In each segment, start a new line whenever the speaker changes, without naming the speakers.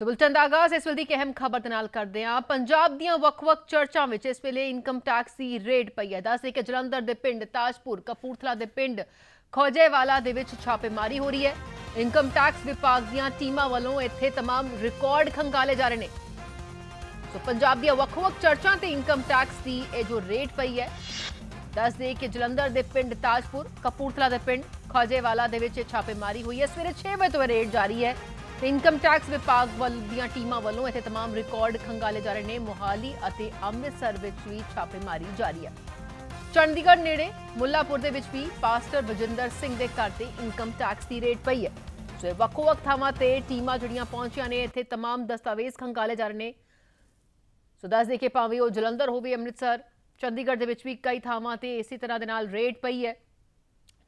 ਤੇ ਬੁਲਟਨ ਦਾ ਆਗਾਜ਼ ਇਸ ਵੇਲੇ ਦੀ ਅਹਿਮ ਖਬਰ ਦੇ ਨਾਲ ਕਰਦੇ ਹਾਂ ਪੰਜਾਬ ਦੀਆਂ ਵੱਖ-ਵੱਖ ਚਰਚਾਂ ਵਿੱਚ ਇਸ ਵੇਲੇ ਇਨਕਮ ਟੈਕਸ ਦੀ ਰੇਡ ਪਈ ਹੈ ਦੱਸ ਦੇ ਕਿ ਜਲੰਧਰ ਦੇ ਪਿੰਡ ਤਾਜਪੁਰ ਕਪੂਰਥਲਾ ਦੇ ਪਿੰਡ ਖੋਜੇਵਾਲਾ ਦੇ ਵਿੱਚ ਛਾਪੇਮਾਰੀ ਹੋ ਰਹੀ ਹੈ ਇਨਕਮ ਟੈਕਸ ਵਿਭਾਗ ਦੀਆਂ ਟੀਮਾਂ ਵੱਲੋਂ ਇੱਥੇ तमाम ਰਿਕਾਰਡ ਖੰਗਾਲੇ ਜਾ ਰਹੇ ਨੇ ਸੋ ਪੰਜਾਬ ਦੀਆਂ ਵੱਖ-ਵੱਖ ਚਰਚਾਂ ਤੇ ਇਨਕਮ ਟੈਕਸ ਦੀ ਇਹ ਜੋ ਰੇਡ ਪਈ ਹੈ ਦੱਸ ਦੇ ਕਿ ਜਲੰਧਰ ਦੇ ਪਿੰਡ ਤਾਜਪੁਰ ਕਪੂਰਥਲਾ ਦੇ ਪਿੰਡ ਖੋਜੇਵਾਲਾ ਦੇ ਵਿੱਚ ਛਾਪੇਮਾਰੀ ਹੋਈ ਹੈ ਸਵੇਰੇ 6 ਵਜੇ ਤੋਂ ਰੇਡ ਜਾਰੀ ਹੈ ਤੇ ਇਨਕਮ ਟੈਕਸ ਵਿਭਾਗ ਵੱਲ ਦੀਆਂ ਟੀਮਾਂ ਵੱਲੋਂ ਇੱਥੇ तमाम ਰਿਕਾਰਡ ਖੰਗਾਲੇ ਜਾ ਰਹੇ ਨੇ ਮੋਹਾਲੀ ਅਤੇ ਅੰਮ੍ਰਿਤਸਰ ਵਿੱਚ ਵੀ ਛਾਪੇਮਾਰੀ ਜਾਰੀ ਹੈ ਚੰਡੀਗੜ੍ਹ ਨੇੜੇ ਮੁੱਲਾਪੁਰ ਦੇ ਵਿੱਚ ਵੀ ਪਾਸਟਰ ਬਜਿੰਦਰ ਸਿੰਘ ਦੇ ਘਰ ਤੇ ਇਨਕਮ ਟੈਕਸ ਦੀ ਰੇਡ ਪਈ ਹੈ ਸੋ ਵੱਖੋ ਵੱਖ ਥਾਵਾਂ ਤੇ ਟੀਮਾਂ ਜੁੜੀਆਂ ਪਹੁੰਚੀਆਂ ਨੇ ਇੱਥੇ तमाम ਦਸਤਾਵੇਜ਼ ਖੰਗਾਲੇ ਜਾ ਰਹੇ ਨੇ ਸੋ ਦੱਸ ਦੇ ਕਿ ਭਾਵੇਂ ਉਹ ਜਲੰਧਰ ਹੋਵੇ ਅੰਮ੍ਰਿਤਸਰ ਚੰਡੀਗੜ੍ਹ ਦੇ ਵਿੱਚ ਵੀ ਕਈ ਥਾਵਾਂ ਤੇ ਇਸੇ ਤਰ੍ਹਾਂ ਦੇ ਨਾਲ ਰੇਡ ਪਈ ਹੈ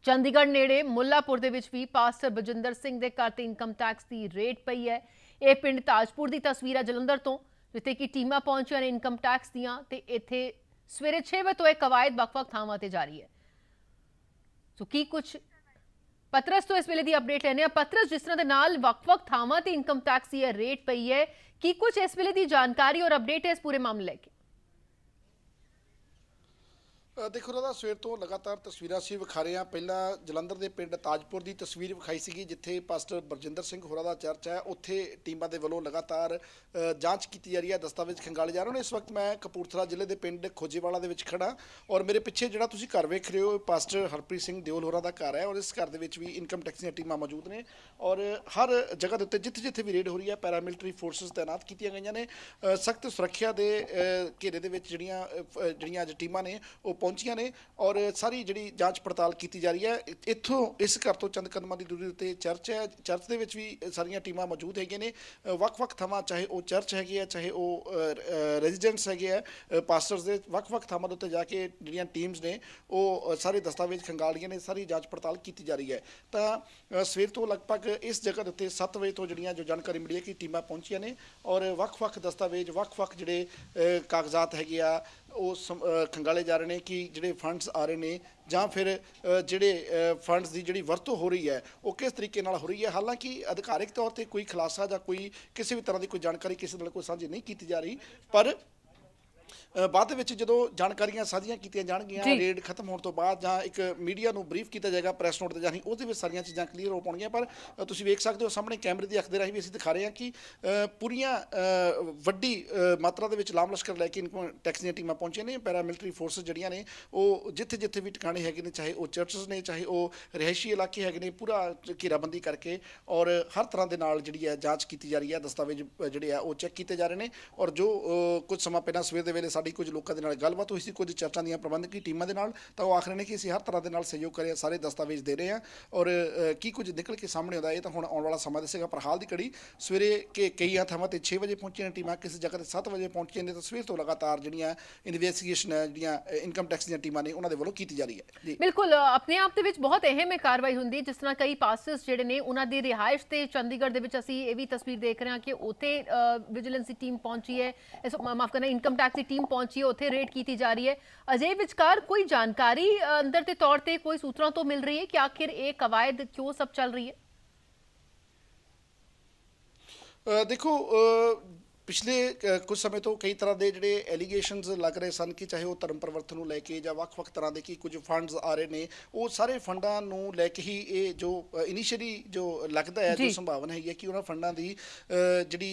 ਚੰਡੀਗੜ੍ਹ ਨੇੜੇ ਮੁੱਲਾਪੁਰ ਦੇ ਵਿੱਚ ਵੀ ਪਾਸਟਰ ਬਜਿੰਦਰ ਸਿੰਘ ਦੇ ਘਰ ਤੇ ਇਨਕਮ ਟੈਕਸ ਦੀ ਰੇਟ ਪਈ ਹੈ ਇਹ ਪਿੰਡ ਤਾਜਪੁਰ ਦੀ ਤਸਵੀਰ ਹੈ ਜਲੰਧਰ ਤੋਂ ਜਿੱਥੇ ਕਿ ਟੀਮਾਂ ਪਹੁੰਚੀਆਂ ਨੇ ਇਨਕਮ ਟੈਕਸ ਦੀਆਂ ਤੇ ਇੱਥੇ ਸਵੇਰੇ 6 ਵਜੇ ਤੋਂ ਇਹ ਕਵਾਇਦ ਵੱਖ-ਵੱਖ ਥਾਵਾਂ ਤੇ ਜਾਰੀ ਹੈ ਸੋ ਕੀ ਕੁਝ ਪਤਰਸ ਤੋਂ ਇਸ ਵੇਲੇ ਦੀ ਅਪਡੇਟ ਲੈਣੇ ਆ ਪਤਰਸ ਜਿਸ ਤਰ੍ਹਾਂ ਦੇ ਨਾਲ ਵੱਖ-ਵੱਖ ਥਾਵਾਂ ਤੇ ਇਨਕਮ ਟੈਕਸ ਦੀ ਰੇਟ ਪਈ ਹੈ ਕੀ ਕੁਝ ਇਸ ਵੇਲੇ ਦੀ ਜਾਣਕਾਰੀ ਔਰ ਅਪਡੇਟ ਹੈ ਇਸ ਪੂਰੇ ਮਾਮਲੇ ਲੈ ਕੇ
ਦੇਖੋ ਰਾਦਾ ਸਵੇਰ ਤੋਂ ਲਗਾਤਾਰ ਤਸਵੀਰਾਂ ਸੀ ਵਿਖਾ ਰਹੇ ਆ ਪਹਿਲਾਂ ਜਲੰਧਰ ਦੇ ਪਿੰਡ ਤਾਜਪੁਰ ਦੀ ਤਸਵੀਰ ਵਿਖਾਈ ਸੀਗੀ ਜਿੱਥੇ ਪਾਸਟਰ ਬਰਜਿੰਦਰ ਸਿੰਘ ਹੋਰਾ ਦਾ ਚਰਚ ਹੈ ਉੱਥੇ ਟੀਮਾਂ ਦੇ ਵੱਲੋਂ ਲਗਾਤਾਰ ਜਾਂਚ ਕੀਤੀ ਜਾ ਰਹੀ ਹੈ ਦਸਤਾਵੇਜ਼ ਖੰਗਾਲੇ ਜਾ ਰਹੇ ਨੇ ਇਸ ਵਕਤ ਮੈਂ ਕਪੂਰਥਲਾ ਜ਼ਿਲ੍ਹੇ ਦੇ ਪਿੰਡ ਖੋਜੇਵਾਲਾ ਦੇ ਵਿੱਚ ਖੜਾ ਔਰ ਮੇਰੇ ਪਿੱਛੇ ਜਿਹੜਾ ਤੁਸੀਂ ਘਰ ਵੇਖ ਰਹੇ ਹੋ ਪਾਸਟਰ ਹਰਪ੍ਰੀਤ ਸਿੰਘ ਦਿਓਲ ਹੋਰਾ ਦਾ ਘਰ ਹੈ ਔਰ ਇਸ ਘਰ ਦੇ ਵਿੱਚ ਵੀ ਇਨਕਮ ਟੈਕਸ ਦੀਆਂ ਟੀਮਾਂ ਮੌਜੂਦ ਨੇ ਔਰ ਹਰ ਜਗ੍ਹਾ ਦੇ ਉੱਤੇ ਜਿੱਥੇ ਜਿੱਥੇ ਵੀ ਰੇਡ ਹੋ ਰਹੀ ਹੈ ਪੈਰਾਮਿਲਟਰੀ ਫੋਰਸਸ ਤਾਇਨਾਤ ਕੀਤੀਆਂ ਗਈਆਂ ਨੇ ਸਖਤ ਸੁਰੱਖਿਆ ਦੇ ਘੇਰੇ ਦੇ ਵਿੱਚ ਜਿਹੜੀਆਂ ਜਿਹੜੀਆਂ ਟੀਮਾਂ ਨੇ ਉਹ ਪਹੁੰਚੀਆਂ ਨੇ ਔਰ ਸਾਰੀ ਜਿਹੜੀ ਜਾਂਚ ਪੜਤਾਲ ਕੀਤੀ ਜਾ ਰਹੀ ਹੈ ਇੱਥੋਂ ਇਸ ਘਰ ਤੋਂ ਚੰਦ ਕਦਮਾਂ ਦੀ ਦੂਰੀ ਉੱਤੇ ਚਰਚ ਹੈ ਚਰਚ ਦੇ ਵਿੱਚ ਵੀ ਸਾਰੀਆਂ ਟੀਮਾਂ ਮੌਜੂਦ ਹੈਗੀਆਂ ਨੇ ਵੱਖ-ਵੱਖ ਥਾਵਾਂ ਚਾਹੇ ਉਹ ਚਰਚ ਹੈਗੀ ਹੈ ਚਾਹੇ ਉਹ ਰੈਜ਼ੀਡੈਂਟਸ ਹੈਗੇ ਆ ਪਾਸਟਰਸ ਦੇ ਵੱਖ-ਵੱਖ ਥਾਵਾਂ ਦੇ ਉੱਤੇ ਜਾ ਕੇ ਜਿਹੜੀਆਂ ਟੀਮਸ ਨੇ ਉਹ ਸਾਰੇ ਦਸਤਾਵੇਜ਼ ਖੰਗਾਲ ਨੇ ਸਾਰੀ ਜਾਂਚ ਪੜਤਾਲ ਕੀਤੀ ਜਾ ਰਹੀ ਹੈ ਤਾਂ ਸਵੇਰ ਤੋਂ ਲਗਭਗ ਇਸ ਜਗ੍ਹਾ ਦੇ ਉੱਤੇ 7 ਵਜੇ ਤੋਂ ਜਿਹੜੀਆਂ ਜੋ ਜਾਣਕਾਰੀ ਮਿਲੀ ਹੈ ਕਿ ਟੀਮਾਂ ਪਹੁੰਚੀਆਂ ਨੇ ਔਰ ਵੱਖ-ਵੱਖ ਦਸਤਾਵੇਜ਼ ਵੱਖ-ਵੱਖ ਜਿਹੜੇ ਕਾਗਜ਼ਾਤ ਹੈਗੇ ਆ ਉਹ ਖੰਗਾਲੇ ਜਾ ਰਹੇ ਨੇ ਕਿ ਜਿਹੜੇ ਫੰਡਸ ਆ ਰਹੇ ਨੇ ਜਾਂ ਫਿਰ ਜਿਹੜੇ ਫੰਡਸ ਦੀ ਜਿਹੜੀ ਵਰਤੋਂ ਹੋ ਰਹੀ ਹੈ ਉਹ ਕਿਸ ਤਰੀਕੇ ਨਾਲ ਹੋ ਰਹੀ ਹੈ ਹਾਲਾਂਕਿ ਅਧਿਕਾਰਿਕ ਤੌਰ ਤੇ ਕੋਈ ਖੁਲਾਸਾ ਜਾਂ ਕੋਈ ਕਿਸੇ ਵੀ ਤਰ੍ਹਾਂ ਦੀ ਕੋਈ ਜਾਣਕਾਰੀ ਕਿਸੇ ਨਾਲ ਕੋਈ ਸਾਂਝੀ ਨਹੀਂ ਕੀਤੀ ਜਾ ਰਹੀ ਪਰ ਬਾਅਦ ਵਿੱਚ ਜਦੋਂ ਜਾਣਕਾਰੀਆਂ ਸਾਂਝੀਆਂ ਕੀਤੀਆਂ ਜਾਣਗੀਆਂ ਰੇਡ ਖਤਮ ਹੋਣ ਤੋਂ ਬਾਅਦ ਜਾਂ ਇੱਕ ਮੀਡੀਆ ਨੂੰ ਬਰੀਫ ਕੀਤਾ ਜਾਏਗਾ ਪ੍ਰੈਸ ਨੋਟ ਤੇ ਜਾਣੀ ਉਹਦੇ ਵਿੱਚ ਸਾਰੀਆਂ ਚੀਜ਼ਾਂ ਕਲੀਅਰ ਹੋ ਪਾਉਣਗੀਆਂ ਪਰ ਤੁਸੀਂ ਵੇਖ ਸਕਦੇ ਹੋ ਸਾਹਮਣੇ ਕੈਮਰੇ ਦੀ ਅੱਖ ਦੇ ਰਾਹੀਂ ਵੀ ਅਸੀਂ ਦਿਖਾ ਰਹੇ ਹਾਂ ਕਿ ਪੂਰੀਆਂ ਵੱਡੀ ਮਾਤਰਾ ਦੇ ਵਿੱਚ ਲਾਮ ਲਸ਼ਕਰ ਲੈ ਕੇ ਇਨਕਮ ਟੈਕਸ ਦੀਆਂ ਟੀਮਾਂ ਪਹੁੰਚੀਆਂ ਨੇ ਪੈਰਾ ਮਿਲਟਰੀ ਫੋਰਸਸ ਜਿਹੜੀਆਂ ਨੇ ਉਹ ਜਿੱਥੇ ਜਿੱਥੇ ਵੀ ਟਿਕਾਣੇ ਹੈਗੇ ਨੇ ਚਾਹੇ ਉਹ ਚਰਚਸ ਨੇ ਚਾਹੇ ਉਹ ਰਹਿਸ਼ੀ ਇਲਾਕੇ ਹੈਗੇ ਨੇ ਪੂਰਾ ਘੇਰਾਬੰਦੀ ਕਰਕੇ ਔਰ ਹਰ ਤਰ੍ਹਾਂ ਦੇ ਨਾਲ ਜਿਹੜੀ ਹੈ ਜਾਂਚ ਕੀਤੀ ਜਾ ਰਹੀ ਹੈ ਦਸਤਾਵੇਜ਼ ਜਿਹੜੇ ਆ ਉਹ ਚੈੱਕ ਕੀਤੇ ਜਾ ਰਹੇ ਨੇ ਔਰ ਜੋ ਕੁਝ ਸਮਾਂ ਪਹਿਲਾਂ ਸਵੇਰ ਦੇ ਵੇਲੇ ਸਾਡੀ ਕੁਝ ਲੋਕਾਂ ਦੇ ਨਾਲ ਗੱਲਬਾਤ ਹੋਈ ਸੀ ਕੁਝ ਚਰਚਾ ਦੀਆਂ ਪ੍ਰਬੰਧਕੀ ਟੀਮਾਂ ਦੇ ਨਾਲ ਤਾਂ ਉਹ ਆਖਰੇ ਨੇ ਕਿ ਅਸੀਂ ਹਰ ਤਰ੍ਹਾਂ ਦੇ ਨਾਲ ਸਹਿਯੋਗ ਕਰਿਆ ਸਾਰੇ ਦਸਤਾਵੇਜ਼ ਦੇ ਰਹੇ ਹਾਂ ਔਰ ਕੀ ਕੁਝ ਨਿਕਲ ਕੇ ਸਾਹਮਣੇ ਆਉਂਦਾ ਇਹ ਤਾਂ ਹੁਣ ਆਉਣ ਵਾਲਾ ਸਮਾਂ ਦੱਸੇਗਾ ਪਰ ਹਾਲ ਦੀ ਕੜੀ ਸਵੇਰੇ ਕਿ ਕਈ ਥਾਵਾਂ ਤੇ 6 ਵਜੇ ਪਹੁੰਚੀਆਂ ਨੇ ਟੀਮਾਂ ਕਿਸੇ ਜਗ੍ਹਾ ਤੇ 7 ਵਜੇ ਪਹੁੰਚੀਆਂ ਨੇ ਤਾਂ ਸਵੇਰ ਤੋਂ ਲਗਾਤਾਰ ਜਿਹੜੀਆਂ ਇਨਵੈਸਟੀਗੇਸ਼ਨ ਜਿਹੜੀਆਂ ਇਨਕਮ ਟੈਕਸ ਦੀਆਂ ਟੀਮਾਂ ਨੇ ਉਹਨਾਂ ਦੇ ਵੱਲੋਂ ਕੀਤੀ ਜਾ ਰਹੀ ਹੈ
ਬਿਲਕੁਲ ਆਪਣੇ ਆਪ ਦੇ ਵਿੱਚ ਬਹੁਤ ਅਹਿਮ ਕਾਰਵਾਈ ਹੁੰਦੀ ਜਿਸ ਤਰ੍ਹਾਂ ਕਈ ਪਾਸਸ ਜਿਹੜੇ ਨੇ ਉਹਨਾਂ ਦੀ ਰਿਹਾਇਸ਼ ਤੇ ਚੰਡੀਗੜ੍ਹ ਦੇ ਵਿੱਚ ਅਸੀਂ ਇਹ ਵੀ ਤਸਵੀਰ ਦੇਖ ਰਹੇ ਹਾਂ ਕਿ ਉਥੇ ਵਿਜੀਲੈਂਸੀ ਟੀਮ ਪਹੁੰਚੀ ਹੈ ਮਾਫ ਕਰਨਾ ਇਨਕਮ ਟੈਕਸ ਦੀ ਟੀਮ ਪਹੁੰਚੀ ਹੈ ਉੱਥੇ ਰੇਡ ਕੀਤੀ ਜਾ ਰਹੀ ਹੈ ਅਜੇ ਵਿਚਕਾਰ ਕੋਈ ਜਾਣਕਾਰੀ ਅੰਦਰ ਤੇ ਤੌਰ ਤੇ ਕੋਈ ਸੂਤਰਾਂ ਤੋਂ ਮਿਲ ਰਹੀ ਹੈ ਕਿ ਆਖਿਰ ਇਹ ਕਵਾਇਦ ਕਿਉਂ ਸਭ ਚੱਲ ਰਹੀ ਹੈ
ਦੇਖੋ ਪਿਛਲੇ ਕੁਝ ਸਮੇਂ ਤੋਂ ਕਈ ਤਰ੍ਹਾਂ ਦੇ ਜਿਹੜੇ ਐਲੀਗੇਸ਼ਨਸ ਲੱਗ ਰਹੇ ਸਨ ਕਿ ਚਾਹੇ ਉਹ ਧਰਮ ਪਰਿਵਰਤਨ ਨੂੰ ਲੈ ਕੇ ਜਾਂ ਵੱਖ-ਵੱਖ ਤਰ੍ਹਾਂ ਦੇ ਕੀ ਕੁਝ ਫੰਡਸ ਆ ਰਹੇ ਨੇ ਉਹ ਸਾਰੇ ਫੰਡਾਂ ਨੂੰ ਲੈ ਕੇ ਹੀ ਇਹ ਜੋ ਇਨੀਸ਼ੀਅਲੀ ਜੋ ਲੱਗਦਾ ਹੈ ਜੋ ਸੰਭਾਵਨਾ ਹੈ ਕਿ ਉਹਨਾਂ ਫੰਡਾਂ ਦੀ ਜਿਹੜੀ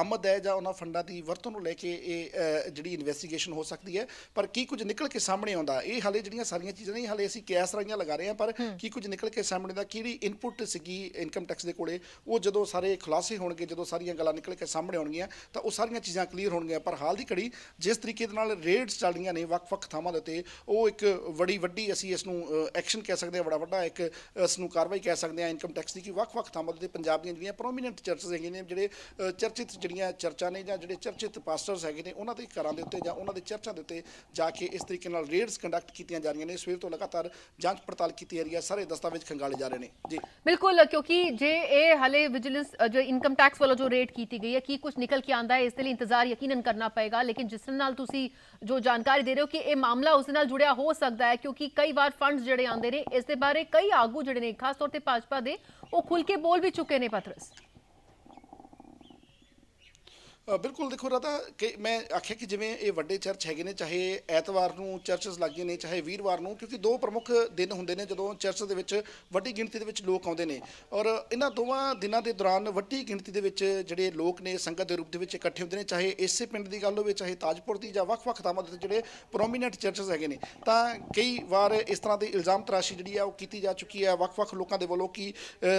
ਆਮਦ ਹੈ ਜਾਂ ਉਹਨਾਂ ਫੰਡਾਂ ਦੀ ਵਰਤੋਂ ਨੂੰ ਲੈ ਕੇ ਇਹ ਜਿਹੜੀ ਇਨਵੈਸਟੀਗੇਸ਼ਨ ਹੋ ਸਕਦੀ ਹੈ ਪਰ ਕੀ ਕੁਝ ਨਿਕਲ ਕੇ ਸਾਹਮਣੇ ਆਉਂਦਾ ਇਹ ਹਾਲੇ ਜਿਹੜੀਆਂ ਸਾਰੀਆਂ ਚੀਜ਼ਾਂ ਨਹੀਂ ਹਾਲੇ ਅਸੀਂ ਕਿਆਸ ਰਾਈਆਂ ਲਗਾ ਰਹੇ ਹਾਂ ਪਰ ਕੀ ਕੁਝ ਨਿਕਲ ਕੇ ਸਾਹਮਣੇ ਦਾ ਕਿਹੜੀ ਇਨਪੁਟ ਸੀਗੀ ਇਨਕਮ ਟੈਕਸ ਦੇ ਕੋਲੇ ਉਹ ਜਦੋਂ ਸਾਰੇ ਖੁਲਾਸੇ ਹੋਣਗੇ ਜਦੋਂ ਸਾਰੀਆਂ ਗੱਲਾਂ ਨਿਕਲ ਕੇ ਸਾਹਮਣੇ ਆਉਣਗੀਆਂ ਤਾਂ ਉਹ ਸਾਰੀਆਂ ਚੀਜ਼ਾਂ ਕਲੀਅਰ ਹੋਣਗੀਆਂ ਪਰ ਹਾਲ ਦੀ ਘੜੀ ਜਿਸ ਤਰੀਕੇ ਦੇ ਨਾਲ ਰੇਡਸ ਚੱਲ ਰਹੀਆਂ ਨੇ ਵੱਖ-ਵੱਖ ਥਾਵਾਂ ਦੇ ਉੱਤੇ ਉਹ ਇੱਕ ਬੜੀ ਵੱਡੀ ਅਸੀਂ ਇਸ ਨੂੰ ਐਕਸ਼ਨ ਕਹਿ ਸਕਦੇ ਹਾਂ ਬੜਾ ਵੱਡਾ ਇੱਕ ਇਸ ਨੂੰ ਕਾਰਵਾਈ ਕਹਿ ਸਕਦੇ ਹਾਂ ਇਨਕਮ ਟੈਕਸ ਦੀ ਕਿ ਵੱਖ-ਵੱਖ ਥਾਵਾਂ ਦੇ ਪੰਜਾਬ ਦੀਆਂ ਜਿਹੜੀਆਂ ਪ੍ਰੋਮੀਨੈਂਟ ਚਰਚਸ ਹੈਗੀਆਂ ਨੇ ਜਿਹੜੇ ਚਰਚਿਤ ਜਿਹੜੀਆਂ ਚਰਚਾ ਨੇ ਜਾਂ ਜਿਹੜੇ ਚਰਚਿਤ ਪਾਸਟਰਸ ਹੈਗੇ ਨੇ ਉਹਨਾਂ ਦੇ ਘਰਾਂ ਦੇ ਉੱਤੇ ਜਾਂ ਉਹਨਾਂ ਦੇ ਚਰਚਾਂ ਦੇ ਉੱਤੇ ਜਾ ਕੇ ਇਸ ਤਰੀਕੇ ਨਾਲ ਰੇਡਸ ਕੰਡਕਟ ਕੀਤੀਆਂ ਜਾ ਰਹੀਆਂ ਨੇ ਸਵੇਰ ਤੋਂ ਲਗਾਤਾਰ ਜਾਂਚ ਪੜਤਾਲ ਕੀਤੀ ਜਾ ਰਹੀ ਹੈ ਸਾਰੇ ਦਸਤਾਵੇਜ਼ ਖੰਗਾਲੇ ਜਾ ਰਹੇ ਨੇ ਜੀ
ਬਿਲਕੁਲ ਕਿਉਂਕਿ ਜੇ ਇਹ ਹਲੇ ਵਿਜੀਲੈਂਸ ਜੋ ਇਨਕਮ ਟੈਕਸ ਵੱਲੋਂ ਜੋ ਰੇਡ ਕੀਤੀ ਗਈ ਹੈ ਕੀ ਕੁਝ ਨਿਕਲ ਕੇ ਜਾਂਦਾ ਹੈ ਇਸ ਦੇ ਲਈ ਇੰਤਜ਼ਾਰ ਯਕੀਨਨ ਕਰਨਾ ਪਏਗਾ ਲੇਕਿਨ ਜਿਸ ਨਾਲ ਤੁਸੀਂ ਜੋ ਜਾਣਕਾਰੀ ਦੇ ਰਹੇ ਹੋ ਕਿ ਇਹ ਮਾਮਲਾ ਉਸ ਨਾਲ ਜੁੜਿਆ ਹੋ ਸਕਦਾ ਹੈ ਕਿਉਂਕਿ ਕਈ ਵਾਰ ਫੰਡਸ ਜਿਹੜੇ ਆਉਂਦੇ ਨੇ ਇਸ ਦੇ ਬਾਰੇ ਕਈ ਆਗੂ ਜਿਹੜੇ ਨੇ ਖਾਸ ਤੌਰ ਤੇ ਭਾਜਪਾ ਦੇ ਉਹ ਖੁੱਲ ਕੇ ਬੋਲ ਵੀ ਚੁੱਕੇ ਨੇ ਪਤਰਸ
ਬਿਲਕੁਲ ਦੇਖੋ ਰਾਤਾ ਕਿ ਮੈਂ ਆਖਿਆ ਕਿ ਜਿਵੇਂ ਇਹ ਵੱਡੇ ਚਰਚ ਹੈਗੇ ਨੇ ਚਾਹੇ ਐਤਵਾਰ ਨੂੰ ਚਰਚਸ ਲੱਗੇ ਨੇ ਚਾਹੇ ਵੀਰਵਾਰ ਨੂੰ ਕਿਉਂਕਿ ਦੋ ਪ੍ਰਮੁੱਖ ਦਿਨ ਹੁੰਦੇ ਨੇ ਜਦੋਂ ਚਰਚ ਦੇ ਵਿੱਚ ਵੱਡੀ ਗਿਣਤੀ ਦੇ ਵਿੱਚ ਲੋਕ ਆਉਂਦੇ ਨੇ ਔਰ ਇਹਨਾਂ ਦੋਵਾਂ ਦਿਨਾਂ ਦੇ ਦੌਰਾਨ ਵੱਡੀ ਗਿਣਤੀ ਦੇ ਵਿੱਚ ਜਿਹੜੇ ਲੋਕ ਨੇ ਸੰਗਤ ਦੇ ਰੂਪ ਦੇ ਵਿੱਚ ਇਕੱਠੇ ਹੁੰਦੇ ਨੇ ਚਾਹੇ ਇਸੇ ਪਿੰਡ ਦੀ ਗੱਲ ਹੋਵੇ ਚਾਹੇ ਤਾਜਪੁਰ ਦੀ ਜਾਂ ਵੱਖ-ਵੱਖ ਥਾਵਾਂ ਦੇ ਜਿਹੜੇ ਪ੍ਰੋਮੀਨੈਂਟ ਚਰਚਸ ਹੈਗੇ ਨੇ ਤਾਂ ਕਈ ਵਾਰ ਇਸ ਤਰ੍ਹਾਂ ਦੇ ਇਲਜ਼ਾਮ ਤਰਾਸ਼ੀ ਜਿਹੜੀ ਆ ਉਹ ਕੀਤੀ ਜਾ ਚੁੱਕੀ ਹੈ ਵੱਖ-ਵੱਖ ਲੋਕਾਂ ਦੇ ਵੱਲੋਂ ਕਿ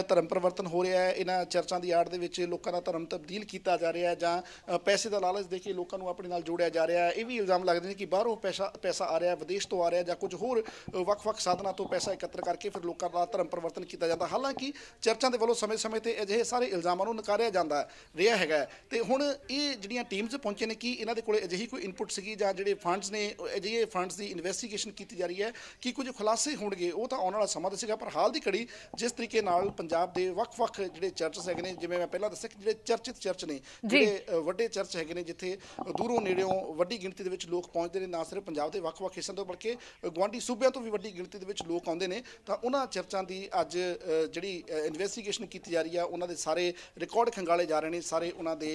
ਧਰਮ ਪਰਿਵਰਤਨ ਹੋ ਰਿਹਾ ਹੈ ਇਹਨਾਂ ਚਰਚਾਂ ਦੀ ਆੜ ਦੇ ਵਿੱਚ ਲੋਕਾਂ ਦਾ ਧਰਮ ਤਬਦੀਲ ਕੀਤਾ ਜਾ ਰਿਹਾ ਹੈ ਜਾਂ ਪੈਸੇ ਦਾ ਲਾਲਚ ਦੇ ਕੇ ਲੋਕਾਂ ਨੂੰ ਆਪਣੇ ਨਾਲ ਜੋੜਿਆ ਜਾ ਰਿਹਾ ਹੈ ਇਹ ਵੀ ਇਲਜ਼ਾਮ ਲੱਗਦੇ ਨੇ ਕਿ ਬਾਹਰੋਂ ਪੈਸਾ ਪੈਸਾ ਆ ਰਿਹਾ ਹੈ ਵਿਦੇਸ਼ ਤੋਂ ਆ ਰਿਹਾ ਜਾਂ ਕੁਝ ਹੋਰ ਵੱਖ-ਵੱਖ ਸਾਧਨਾਂ ਤੋਂ ਪੈਸਾ ਇਕੱਤਰ ਕਰਕੇ ਫਿਰ ਲੋਕਾਂ ਦਾ ਧਰਮ ਪਰਿਵਰਤਨ ਕੀਤਾ ਜਾਂਦਾ ਹਾਲਾਂਕਿ ਚਰਚਾਂ ਦੇ ਵੱਲੋਂ ਸਮੇਂ-ਸਮੇਂ ਤੇ ਅਜਿਹੇ ਸਾਰੇ ਇਲਜ਼ਾਮਾਂ ਨੂੰ ਨਕਾਰਿਆ ਜਾਂਦਾ ਰਿਹਾ ਹੈਗਾ ਤੇ ਹੁਣ ਇਹ ਜਿਹੜੀਆਂ ਟੀਮਸ ਪਹੁੰਚੇ ਨੇ ਕਿ ਇਹਨਾਂ ਦੇ ਕੋਲੇ ਅਜਿਹੀ ਕੋਈ ਇਨਪੁਟ ਸੀਗੀ ਜਾਂ ਜਿਹੜੇ ਫੰਡਸ ਨੇ ਅਜਿਹੇ ਫੰਡਸ ਦੀ ਇਨਵੈਸਟੀਗੇਸ਼ਨ ਕੀਤੀ ਜਾ ਰਹੀ ਹੈ ਕਿ ਕੁਝ ਖੁਲਾਸੇ ਹੋਣਗੇ ਉਹ ਤਾਂ ਆਉਣ ਵਾਲਾ ਸਮਾਂ ਦੱਸੇਗਾ ਪਰ ਹਾਲ ਦੀ ਘੜੀ ਜਿਸ ਤਰੀਕੇ ਨਾਲ ਪੰਜਾਬ ਦੇ ਵੱਖ-ਵੱਖ ਜਿਹੜੇ ਚਰਚਸ ਹੈਗੇ ਨੇ ਜਿਵੇਂ ਮੈਂ ਪਹਿਲਾਂ ਦੱਸਿਆ ਕਿ ਜਿਹੜੇ ਚਰਚਿਤ ਚਰਚ ਨੇ ਜਿਹੜੇ ਵੱਡੇ ਚਰਚ ਹੈਗੇ ਨੇ ਜਿੱਥੇ ਦੂਰੋਂ ਨੇੜਿਓਂ ਵੱਡੀ ਗਿਣਤੀ ਦੇ ਵਿੱਚ ਲੋਕ ਪਹੁੰਚਦੇ ਨੇ ਨਾ ਸਿਰਫ ਪੰਜਾਬ ਦੇ ਵੱਖ-ਵੱਖ ਹਿੱਸਿਆਂ ਤੋਂ ਬਲਕਿ ਗਵਾਂਢੀ ਸੂਬਿਆਂ ਤੋਂ ਵੀ ਵੱਡੀ ਗਿਣਤੀ ਦੇ ਵਿੱਚ ਲੋਕ ਆਉਂਦੇ ਨੇ ਤਾਂ ਉਹਨਾਂ ਚਰਚਾਂ ਦੀ ਅੱਜ ਜਿਹੜੀ ਇਨਵੈਸਟੀਗੇਸ਼ਨ ਕੀਤੀ ਜਾ ਰਹੀ ਆ ਉਹਨਾਂ ਦੇ ਸਾਰੇ ਰਿਕਾਰਡ ਖੰਗਾਲੇ ਜਾ ਰਹੇ ਨੇ ਸਾਰੇ ਉਹਨਾਂ ਦੇ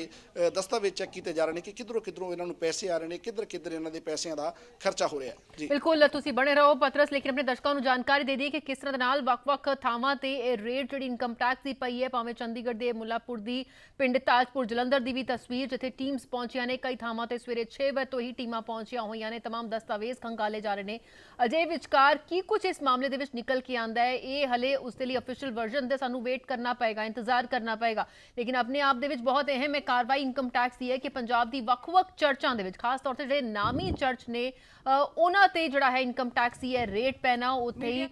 ਦਸਤਾਵੇਜ਼ ਚੈੱਕ ਕੀਤੇ ਜਾ ਰਹੇ ਨੇ ਕਿ ਕਿਧਰੋਂ ਕਿਧਰੋਂ ਇਹਨਾਂ ਨੂੰ ਪੈਸੇ ਆ ਰਹੇ ਨੇ ਕਿਧਰ ਕਿਧਰ ਇਹਨਾਂ ਦੇ ਪੈਸਿਆਂ ਦਾ ਖਰਚਾ ਹੋ ਰਿਹਾ
ਜੀ ਬਿਲਕੁਲ ਤੁਸੀਂ ਬਣੇ ਰਹੋ ਪਤਰਸ ਲੇਕਿਨ ਆਪਣੇ ਦਰਸ਼ਕਾਂ ਨੂੰ ਜਾਣਕਾਰੀ ਦੇ ਦਈਏ ਕਿ ਕਿਸ ਤਰ੍ਹਾਂ ਦੇ ਨਾਲ ਵੱਖ-ਵੱਖ ਥਾਵਾਂ ਤੇ ਇਹ ਰੇਟ ਜਿਹੜੀ ਇਨਕਮ ਟੈਕਸ ਦੀ ਪਈ ਹੈ ਭਾਵੇਂ ਚੰਡੀਗੜ੍ਹ ਦੇ ਮੁੱਲਾਪੁਰ ਦੀ ਪਿੰਡ ਤਾਜਪੁਰ ਜਲੰਧਰ ਦੀ ਵੀ ਤਸਵੀਰ ਤਸਵੀਰ ਜਿੱਥੇ ਟੀਮਸ ਪਹੁੰਚੀਆਂ ਨੇ ਕਈ ਥਾਵਾਂ ਤੇ ਸਵੇਰੇ 6 ਵਜੇ ਤੋਂ ਹੀ ਟੀਮਾਂ ਪਹੁੰਚੀਆਂ ਹੋਈਆਂ ਨੇ तमाम ਦਸਤਾਵੇਜ਼ ਖੰਗਾਲੇ ਜਾ ਰਹੇ ਨੇ ਅਜੇ ਵਿਚਕਾਰ ਕੀ ਕੁਝ ਇਸ ਮਾਮਲੇ ਦੇ ਵਿੱਚ ਨਿਕਲ ਕੇ ਆਂਦਾ ਹੈ ਇਹ ਹਲੇ ਉਸ ਦੇ ਲਈ ਅਫੀਸ਼ੀਅਲ ਵਰਜ਼ਨ ਦੇ ਸਾਨੂੰ ਵੇਟ ਕਰਨਾ ਪਏਗਾ ਇੰਤਜ਼ਾਰ ਕਰਨਾ ਪਏਗਾ ਲੇਕਿਨ ਆਪਣੇ ਆਪ ਦੇ ਵਿੱਚ ਬਹੁਤ ਅਹਿਮ ਹੈ ਕਾਰਵਾਈ ਇਨਕਮ ਟੈਕਸ ਦੀ ਹੈ ਕਿ ਪੰਜਾਬ ਦੀ ਵੱਖ-ਵੱਖ ਚਰਚਾਂ ਦੇ ਵਿੱਚ ਖਾਸ ਤੌਰ ਤੇ ਜਿਹੜੇ ਨਾਮੀ ਚਰਚ ਨੇ ਉਹਨਾਂ ਤੇ ਜਿਹੜਾ ਹੈ ਇਨਕਮ ਟੈਕਸ ਦੀ ਹੈ ਰੇਟ ਪੈਣਾ ਉੱਥੇ ਹੀ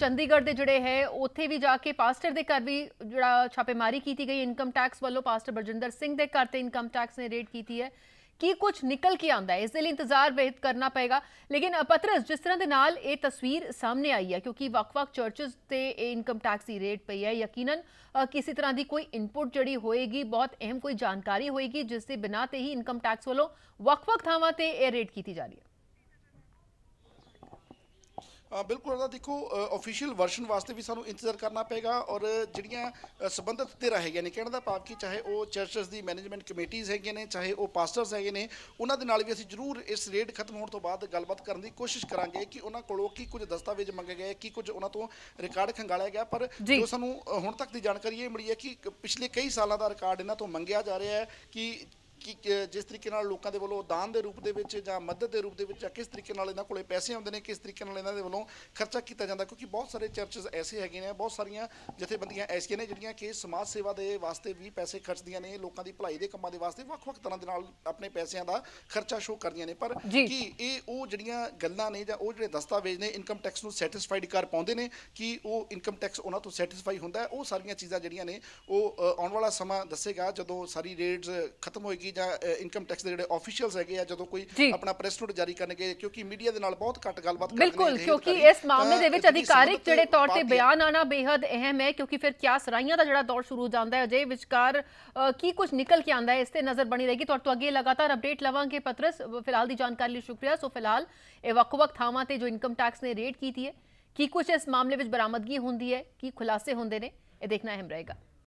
ਚੰਡੀਗੜ੍ਹ ਦੇ ਜਿਹੜੇ ਹੈ ਉੱਥੇ ਵੀ ਜਾ ਕੇ ਪਾਸਟਰ ਦੇ ਘਰ ਵੀ ਜਿਹੜਾ ਛਾਪੇਮਾਰੀ ਕੀਤੀ ਗਈ ਇਨਕਮ ਟੈਕਸ ਵੱਲੋਂ ਪਾਸਟਰ ਬਰਜਿੰਦਰ ਸਿੰਘ ਦੇ ਘਰ ਤੇ ਇਨਕਮ ਇਨਕਮ ਟੈਕਸ ਨੇ ਰੇਟ ਕੀਤੀ ਹੈ ਕੀ ਕੁਝ ਨਿਕਲ ਕੇ ਆਉਂਦਾ ਹੈ ਇਸ ਦੇ ਲਈ ਇੰਤਜ਼ਾਰ ਬਹਿਤ ਕਰਨਾ ਪਏਗਾ ਲੇਕਿਨ ਪਤਰਸ ਜਿਸ ਤਰ੍ਹਾਂ ਦੇ ਨਾਲ ਇਹ ਤਸਵੀਰ ਸਾਹਮਣੇ ਆਈ ਹੈ ਕਿਉਂਕਿ ਵੱਖ ਚਰਚਸ ਤੇ ਇਨਕਮ ਟੈਕਸ ਦੀ ਰੇਟ ਪਈ ਹੈ ਯਕੀਨਨ ਕਿਸੇ ਤਰ੍ਹਾਂ ਦੀ ਕੋਈ ਇਨਪੁਟ ਜੜੀ ਹੋਏਗੀ ਬਹੁਤ ਅਹਿਮ ਕੋਈ ਜਾਣਕਾਰੀ ਹੋਏਗੀ ਜਿਸ ਦੇ ਬਿਨਾਂ ਤੇ ਹੀ ਇਨਕਮ ਟੈਕਸ ਵੱਲੋਂ ਵੱਖ ਥਾਵਾਂ ਤੇ ਇਹ ਰੇਟ ਕੀਤੀ ਜਾ ਰਹੀ ਹੈ
ਬਿਲਕੁਲ ਅਦਾ ਦੇਖੋ ਅਫੀਸ਼ੀਅਲ ਵਰਸ਼ਨ ਵਾਸਤੇ ਵੀ ਸਾਨੂੰ ਇੰਤਜ਼ਾਰ ਕਰਨਾ ਪਏਗਾ ਔਰ ਜਿਹੜੀਆਂ ਸਬੰਧਤ ਤੇ ਹੈਗੀਆਂ ਨੇ ਕਹਿਣ ਦਾ ਭਾਵ ਕਿ ਚਾਹੇ ਉਹ ਚਰਚਸ ਦੀ ਮੈਨੇਜਮੈਂਟ ਕਮੇਟੀਆਂ ਹੈਗੇ ਨੇ ਚਾਹੇ ਉਹ ਪਾਸਟਰਸ ਹੈਗੇ ਨੇ ਉਹਨਾਂ ਦੇ ਨਾਲ ਵੀ ਅਸੀਂ ਜ਼ਰੂਰ ਇਸ ਰੇਡ ਖਤਮ ਹੋਣ ਤੋਂ ਬਾਅਦ ਗੱਲਬਾਤ ਕਰਨ ਦੀ ਕੋਸ਼ਿਸ਼ ਕਰਾਂਗੇ ਕਿ ਉਹਨਾਂ ਕੋਲੋਂ ਕੀ ਕੁਝ ਦਸਤਾਵੇਜ਼ ਮੰਗੇ ਗਏ ਕੀ ਕੁਝ ਉਹਨਾਂ ਤੋਂ ਰਿਕਾਰਡ ਖੰਗਾਲਿਆ ਗਿਆ ਪਰ ਜੋ ਸਾਨੂੰ ਹੁਣ ਤੱਕ ਦੀ ਜਾਣਕਾਰੀ ਇਹ ਮਿਲੀ ਹੈ ਕਿ ਪਿਛਲੇ ਕਈ ਸਾਲਾਂ ਦਾ ਰਿਕਾਰਡ ਇਹਨਾਂ ਤੋਂ ਮੰਗਿਆ ਜਾ ਰਿਹਾ ਹੈ ਕਿ ਕਿ ਜਿਸ ਤਰੀਕੇ ਨਾਲ ਲੋਕਾਂ ਦੇ ਵੱਲੋਂ ਦਾਨ ਦੇ ਰੂਪ ਦੇ ਵਿੱਚ ਜਾਂ ਮਦਦ ਦੇ ਰੂਪ ਦੇ ਵਿੱਚ ਜਾਂ ਕਿਸ ਤਰੀਕੇ ਨਾਲ ਇਹਨਾਂ ਕੋਲੇ ਪੈਸੇ ਆਉਂਦੇ ਨੇ ਕਿਸ ਤਰੀਕੇ ਨਾਲ ਇਹਨਾਂ ਦੇ ਵੱਲੋਂ ਖਰਚਾ ਕੀਤਾ ਜਾਂਦਾ ਕਿਉਂਕਿ ਬਹੁਤ ਸਾਰੇ ਚਰਚਸ ਐਸੇ ਹੈਗੇ ਨੇ ਬਹੁਤ ਸਾਰੀਆਂ ਜਥੇਬੰਦੀਆਂ ਐਸੀਆਂ ਨੇ ਜਿਹੜੀਆਂ ਕਿ ਸਮਾਜ ਸੇਵਾ ਦੇ ਵਾਸਤੇ ਵੀ ਪੈਸੇ ਖਰਚਦੀਆਂ ਨੇ ਲੋਕਾਂ ਦੀ ਭਲਾਈ ਦੇ ਕੰਮਾਂ ਦੇ ਵਾਸਤੇ ਵੱਖ-ਵੱਖ ਤਰ੍ਹਾਂ ਦੇ ਨਾਲ ਆਪਣੇ ਪੈਸਿਆਂ ਦਾ ਖਰਚਾ ਸ਼ੋਅ ਕਰਦੀਆਂ ਨੇ ਪਰ ਕੀ ਇਹ ਉਹ ਜਿਹੜੀਆਂ ਗੱਲਾਂ ਨੇ ਜਾਂ ਉਹ ਜਿਹੜੇ ਦਸਤਾਵੇਜ਼ ਨੇ ਇਨਕਮ ਟੈਕਸ ਨੂੰ ਸੈਟੀਸਫਾਈਡ ਕਰ ਪਾਉਂਦੇ ਨੇ ਕਿ ਉਹ ਇਨਕਮ ਟੈਕਸ ਉਹਨਾਂ ਤੋਂ ਸੈਟੀਸਫਾਈ ਹੁੰਦਾ ਉਹ ਸਾਰੀਆਂ ਚੀਜ਼ਾਂ ਜਿਹੜੀਆਂ ਨੇ ਉਹ ਆਉਣ ਵਾਲਾ ਸਮਾਂ ਦੱਸੇਗਾ ਜਦੋਂ ਸਾਰੀ ਰੇਟਸ ਖਤਮ ਹੋਏਗੀ ਜਾਂ ਇਨਕਮ ਟੈਕਸ ਦੇ ਜਿਹੜੇ ਆਫੀਸ਼ੀਅਲਸ ਹੈਗੇ ਆ ਜਦੋਂ ਕੋਈ ਆਪਣਾ ਪ੍ਰੈਸ ਨੋਟ ਜਾਰੀ ਕਰਨਗੇ ਕਿਉਂਕਿ ਮੀਡੀਆ ਦੇ ਨਾਲ ਬਹੁਤ ਘੱਟ ਗੱਲਬਾਤ ਕਰਦੇ ਨੇ ਬਿਲਕੁਲ ਕਿਉਂਕਿ ਇਸ ਮਾਮਲੇ ਦੇ ਵਿੱਚ ਅਧਿਕਾਰਿਕ ਜਿਹੜੇ ਤੌਰ ਤੇ ਬਿਆਨ
ਆਣਾ ਬੇहद ਅਹਿਮ ਹੈ ਕਿਉਂਕਿ ਫਿਰ ਕਿਆ ਸਰਾਈਆਂ ਦਾ ਜਿਹੜਾ ਦੌਰ ਸ਼ੁਰੂ ਹੋ ਜਾਂਦਾ ਹੈ ਅਜੇ ਵਿਚਕਾਰ ਕੀ ਕੁਝ ਨਿਕਲ ਕੇ ਆਂਦਾ ਹੈ ਇਸ ਤੇ ਨਜ਼ਰ ਬਣੀ ਰਹੇਗੀ ਤੁਹਾਡੇ ਅੱਗੇ ਲਗਾਤਾਰ ਅਪਡੇਟ ਲਵਾਂਗੇ ਪਤਰਸ ਫਿਲਹਾਲ ਦੀ ਜਾਣਕਾਰੀ ਲਈ ਸ਼ੁਕਰੀਆ ਸੋ ਫਿਲਹਾਲ ਇਹ ਵਕਵਕ ਥਾਵਾਂ ਤੇ ਜੋ ਇਨਕਮ ਟੈਕਸ ਨੇ ਰੇਡ ਕੀਤੀ ਹੈ ਕੀ ਕੁਝ ਇਸ ਮਾਮਲੇ ਵਿੱਚ ਬਰਾਮਦਗੀ ਹੁੰਦੀ ਹੈ ਕੀ ਖੁਲਾਸੇ ਹੁੰਦੇ ਨੇ ਇਹ ਦੇਖਣਾ ਅਹਿਮ ਰਹੇਗਾ